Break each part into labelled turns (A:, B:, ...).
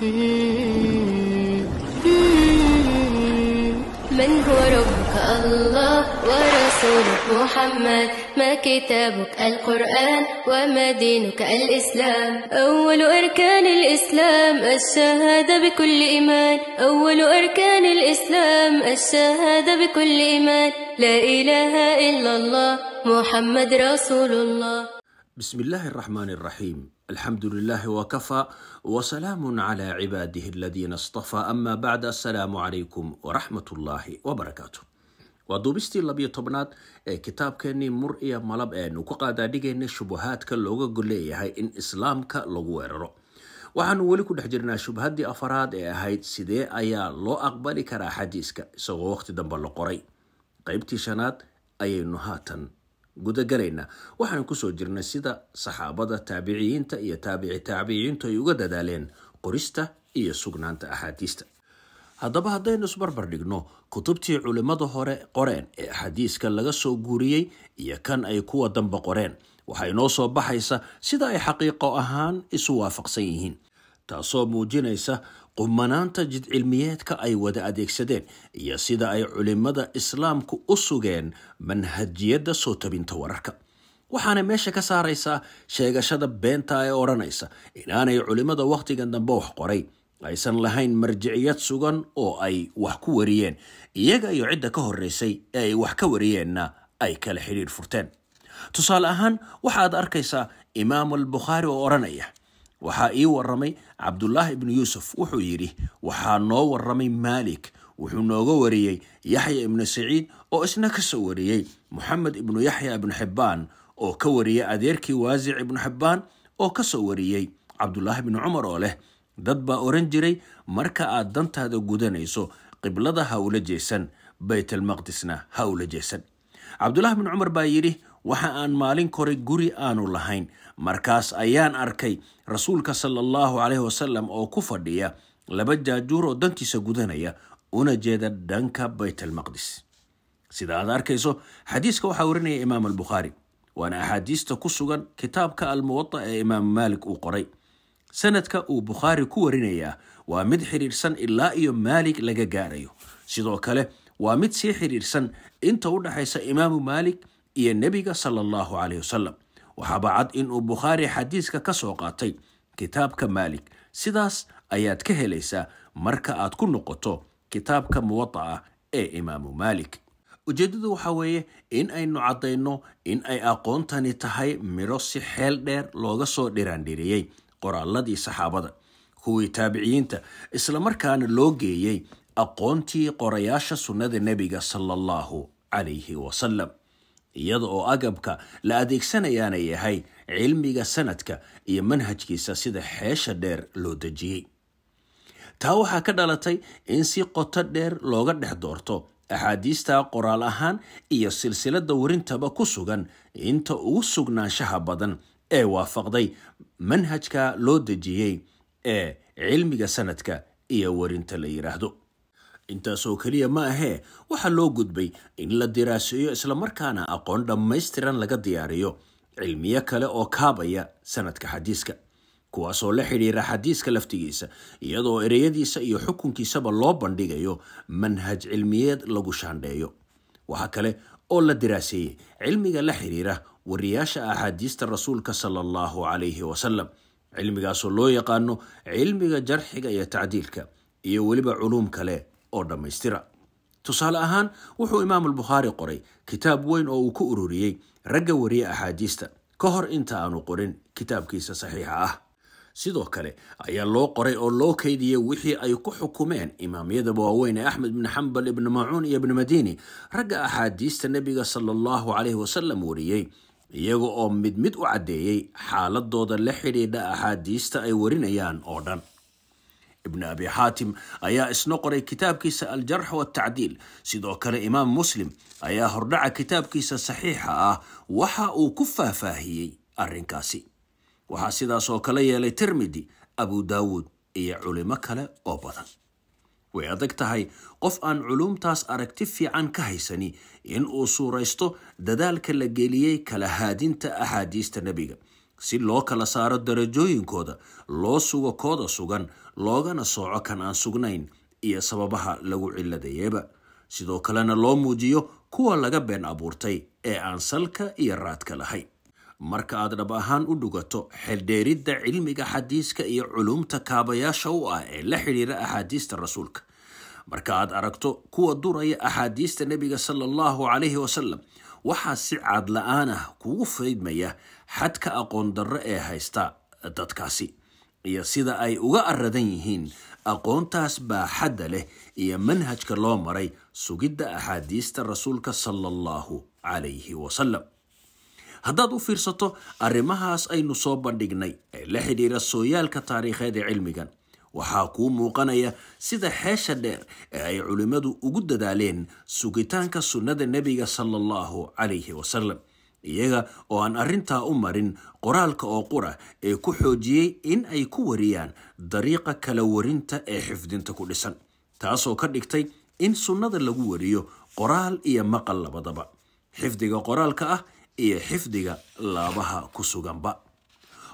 A: من هو ربك الله ورسولك محمد ما كتابك القرآن وما دينك الإسلام أول أركان الإسلام الشهادة بكل إيمان أول أركان الإسلام الشهادة بكل إيمان لا إله إلا الله محمد رسول الله بسم الله الرحمن الرحيم الحمد لله وكفى وسلام على عباده الذين اصطفى أما بعد السلام عليكم ورحمة الله وبركاته waa duubistii labiyo tobnaad ee kitaabkeenii mur iyo malab eenu ku qaadaadhigayna shubahaadka looga golleeyahay in islaamka lagu weeraro waxaanu weli ku dhex jirnaa shubhaddii afaraad ee ahayd sidee ayaa loo aqbali karaa xadiiska isagoo waqti dambe la qoray qaybtii shanaad ayaynu haatan gudagalayna waxaan kusoo jirnay sida saxaabada taabiciyiinta iyo taabici taabiciyiintu ay uga dadaaleen qorista iyo sugnaanta axaadiista haddaba haddaynu isbarbar dhigno kutubtii culimmada hore qoreen ee axaadiiska laga soo guuriyey iyo kan ay kuwa dambe qoreen waxay noo soo baxaysa sida ay xaqiiqo ahaan isu waafaqsan yihiin taasoo muujinaysa qumanaanta jid cilmiyeedka ay wada adeegsadeen iyo sida ay culimmada islaamku u sugeen manhajiyadda soo tabinta wararka waxaana meesha ka saaraysaa sheegashada beenta ee odhanaysa inaanay culimmada wakhtigan dambe wax qoray aysan lahayn marjiciyad sugan oo ay wax ku wariyeen iyaga iyo cidda ka horreysay ee ay wax ka wariyeenna ay kala xidhiir furteen tusaale ahaan waxaad arkaysaa imaam albukhaari oo odhanaya waxaa ii waramay cabdulaahi ibnu yuusuf wuxuu yidhi waxaa noo waramay maalik wuxuu nooga wariyey yaxya ibnu saciid oo isna ka soo wariyey moxamed ibnu yaxya ibnu xibbaan oo ka wariyey adeerkii waasic ibnu xibbaan oo ka soo wariyey cabdulaahi ibnu cumar oo leh dad baa odhan jiray marka aad dantaada gudanayso qiblada ha ula jeesan baytalmaqdisna ha ula jeesan cabdulahi ibnu cumar baa yidhi waxa aan maalin kore guri aanu lahayn markaas ayaan arkay rasuulka sala allahu caleyhi wasalam oo ku fadhiya laba jaajuur oo dantiisa gudanaya una jeeda dhanka baytalmaqdis sida aad arkayso xadiiska waxaa warinaya imaam albukhaari waana axaadiista ku sugan kitaabka almuwada ee imaam maalik uu qoray sanadka uu bukhaari ku warinayaa waa mid xiriirsan ilaa iyo maalik laga gaarayo sidoo kale waa mid sii xiriirsan inta u dhexaysa imaamu maalik iyo nebiga sala allahu caleyh wasalam waxaaba cad inuu bukhaari xadiiska ka soo qaatay kitaabka maalik sidaas ayaad ka helaysaa marka aad ku noqoto kitaabka muwada ah ee imaamu maalik ujeeddadu waxaa weeye in aynu caddayno in ay aqoontani tahay midho si xeel dheer looga soo dhiraandhiriyey qoraalladii saxaabada kuwii taabiciyiinta islamarkaana loo geeyey aqoontii qorayaasha sunnada nebiga sala allahu calayhi wasalam iyada oo agabka la adeegsanayaana yahay cilmiga sanadka iyo manhajkiisa sida xeesha dheer loo dejiyey taa waxaa ka dhalatay in si qoto dheer looga dhex doorto axaadiista qoraal ahaan iyo silsilada warintaba ku sugan inta ugu sugnaanshaha badan ee waafaqday manhajka loo dejiyey ee cilmiga sanadka iyo warinta la yiraahdo intaasoo keliya ma ahee waxaa loo gudbay in la diraaseeyo islamarkaana aqoon dhammaystiran laga diyaariyo cilmiyo kale oo kaabaya sanadka xadiiska kuwaasoo la xidhiira xadiiska laftigiisa iyadoo ereyadiisa iyo xukunkiisaba loo bandhigayo manhaj cilmiyeed lagu shaandheeyo waxaa kale oo la diraaseeyey cilmiga la xidhiira wariyaasha axaadiista rasuulka sala allahu calayhi wasalam cilmigaasoo loo yaqaano cilmiga jarxiga iyo tacdiilka iyo weliba culuum kale oo dhammaystira tusaale ahaan wuxuu imaamulbukhaari qoray kitaab weyn oo uu ku ururiyey ragga wariye axaadiista ka hor inta aanu qorin kitaabkiisa saxiixa ah sidoo kale ayaa loo qoray oo loo kaydiyey wixii ay ku xukumeen imaamyada waaweyn ee axmed bni xambal ibni macuun iyo ibn madiini ragga axaadiista nebiga sala allahu caleyhi wasalam wariyey iyaga oo mid mid u caddeeyey xaaladooda la xidhiidha axaadiista ay warinayaan oo dhan ibn abi xaatim ayaa isna qoray kitaabkiisa aljarx waltacdiil sidoo kale imaam muslim ayaa hordhaca kitaabkiisa saxiixa ah waxa uu ku faahfaahiyey arrinkaasi waxaa sidaas oo kale yeelay termidi abu daawuud iyo culimo kale oo badan way adag tahay qof aan culuumtaas aragti fiican ka haysani in uu suuraysto dadaalka la geliyey kala haadinta axaadiista nebiga si loo kala saaro darajooyinkooda loo sugo kooda sugan loogana sooco kan aan sugnayn iyo sababaha lagu ciladayeeba sidoo kalena loo muujiyo kuwa laga been abuurtay ee aan salka iyo raadka lahay marka aad dhab ahaan u dhugato xeldheeridda cilmiga xadiiska iyo culumta kaabayaasha u ah ee la xidhiira axaadiista rasuulka marka aad aragto kuwa duraya axaadiista nebiga sala allahu calayhi wasalam waxaa si caad la-aan ah kugu faydmaya xadka aqoon darro ee haysta dadkaasi iyo sida ay uga aradan yihiin aqoontaas baaxadda leh iyo manhajka loo maray sugidda axaadiista rasuulka sala allahu calayhi wasalam haddaad u fiirsato arrimahaas aynu soo bandhignay ee la xidhiira sooyaalka taariikheed ee cilmigan waxaa kuu muuqanaya sida xeesha dheer ee ay culimmadu ugu dadaaleen sugitaanka sunnada nebiga sala allahu calayhi wasalam iyaga oo aan arrintaa u marin qoraalka oo qura ee ku xoojiyey in ay ku wariyaan dariiqa kala warinta ee xifdinta ku dhisan taasoo ka dhigtay in sunnada lagu wariyo qoraal iyo maqal labadaba xifdiga qoraalka ah iyo xifdiga laabaha ku suganba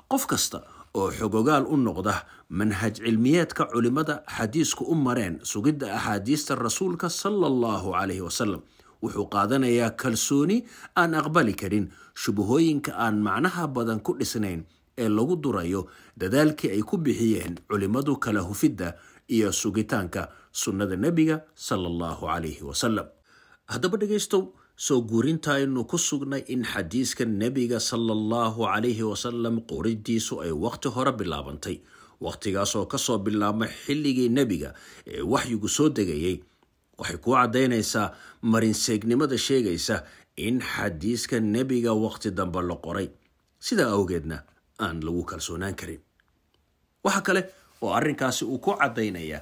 A: qof kasta oo xogogaal u noqda manhaj cilmiyeedka culimmada xadiisku u mareen sugidda axaadiista rasuulka sala allahu calayhi wasalam wuxuu qaadanayaa kalsooni aan aqbali karin shubahooyinka aan macnaha badan ku dhisnayn ee lagu durayo dadaalkii ay ku bixiyeen culimmadu kala hufidda iyo sugitaanka sunnada nebiga sala allahu calayhi wasalam haddaba dhegaystow soo guurintaaynu ku sugnay in xadiiska nebiga sala allahu calayhi wasalam qoridiisu ay wakhti hore bilaabantay wakhtigaasoo kasoo bilaabma xilligii nebiga ee waxyigu soo degayay waxay kuu caddaynaysaa marinseegnimada sheegaysa in xadiiska nebiga wakhti dambe la qoray sidaa awgeedna aan lagu kalsoonaan karin waxaa kale oo arrinkaasi uu ku caddaynayaa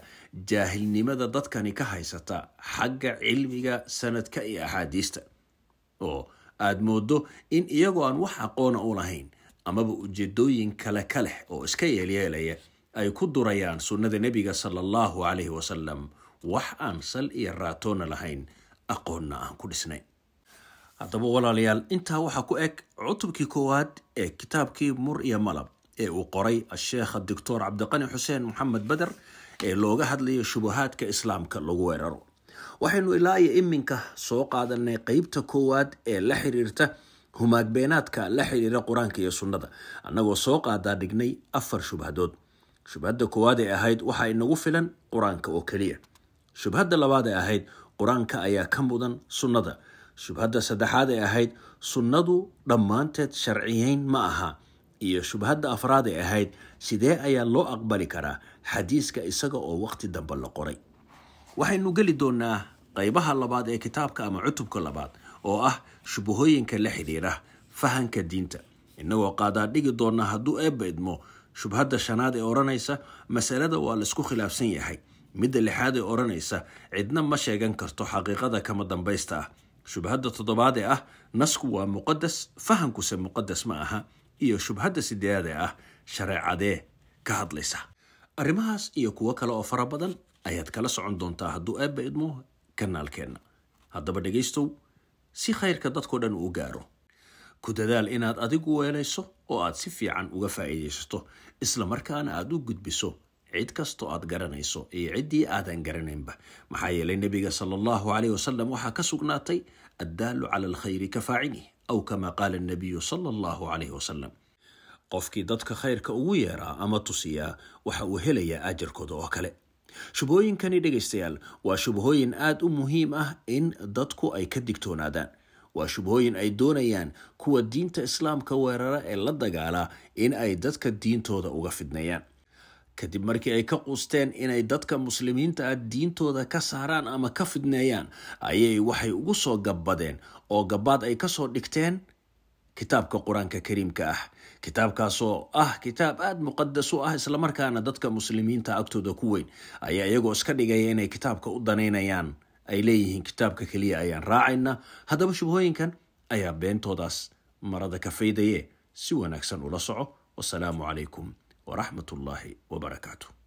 A: jaahilnimada dadkani ka haysata xagga cilmiga sanadka iyo axaadiista oo aad mooddo in iyagoo aan wax aqoona u lahayn amaba ujeedooyin kale ka leh oo iska yeelyeelaya ay ku durayaan sunnada nebiga sala allahu calayhi wasalam wax aan sal iyo raatoona lahayn aqoonna aan ku dhisnayn haddaba walaalayaal intaa waxaa ku eg cutubkii koowaad ee kitaabkii mur iyo malab ee uu qoray asheekha doctor cabdiqani xuseen maxamed bader ee looga hadlayo shubahaadka islaamka lagu weeraro waxaynu ilaa iyo iminka soo qaadanay qeybta koowaad ee la xiriirta humaagbeenaadka la xiriira qur-aanka iyo sunnada annagoo soo qaadaa dhignay afar shubhadood shubhadda koowaad ee ahayd waxaa inagu filan qur-aanka oo keliya shubhadda labaad ee ahayd qur-aanka ayaa ka mudan sunnada shubhadda saddexaad ee ahayd sunnadu dhammaanteed sharciyeyn ma aha iyo shubhadda afraad ee ahayd sidee ayaa loo aqbali karaa xadiiska isaga oo waqti dambe la qoray waxaynu geli doonaa qaybaha labaad ee kitaabka ama cutubka labaad oo ah shubahooyinka la xidhiidha fahanka diinta innagoo qaadaadhigi doona hadduu eebba idmo shubhadda shanaad ee odhanaysa masalada waa laisku khilaafsan yahay midda lixaad ee odhanaysa cidna ma sheegan karto xaqiiqada kama dambaysta ah shubhadda toddobaad ee ah nasku waa muqadas fahamkuse muqadas ma aha iyo shubhadda sideedaad ee ah shareecadee ka hadlaysa arrimahaas iyo kuwo kale oo fara badan ayaad kala socon doontaa hadduu eebba idmo kanaalkeenna haddaba dhegaystow si khayrka dadkoo dhan uu gaaro ku dadaal inaad adigu weelayso oo aad si fiican uga faa'iidaysato isla markaana aad u gudbiso cid kastoo aad garanayso iyo ciddii aadan garanaynba maxaa yeelay nebiga sala allahu caleyh wasalam waxaa ka sugnaatay addaalu cala alkhayri ka faacilih aw kamaa qaala annabiyu sala allahu caleyh wasalam qofkii dadka khayrka ugu yeeraa ama tusiyaa waxa uu helayaa ajarkooda oo kale shubahooyinkani dhegaystayaal waa shubahooyin aada u muhiim ah in dadku ay ka digtoonaadaan waa shubahooyin ay doonayaan kuwa diinta islaamka weerara ee la dagaala in ay dadka diintooda uga fidnayaan kadib markii ay ka quusteen inay dadka muslimiinta ah diintooda ka saaraan ama ka fidneeyaan ayay waxay ugu soo gabbadeen oo gabbaad ay kasoo dhigteen kitaabka qur-aanka kariimka ah kitaabkaasoo ah kitaab aada muqadas u ah islamarkaana dadka muslimiinta agtooda ku weyn ayaa iyagoo iska dhigaya inay kitaabka u danaynayaan ay leeyihiin kitaabka keliya ayaan raacayna haddaba shubhooyinkan ayaa beentoodaas marada ka faydaye si wanaagsan ula soco wasalaamu calaykum ورحمة الله وبركاته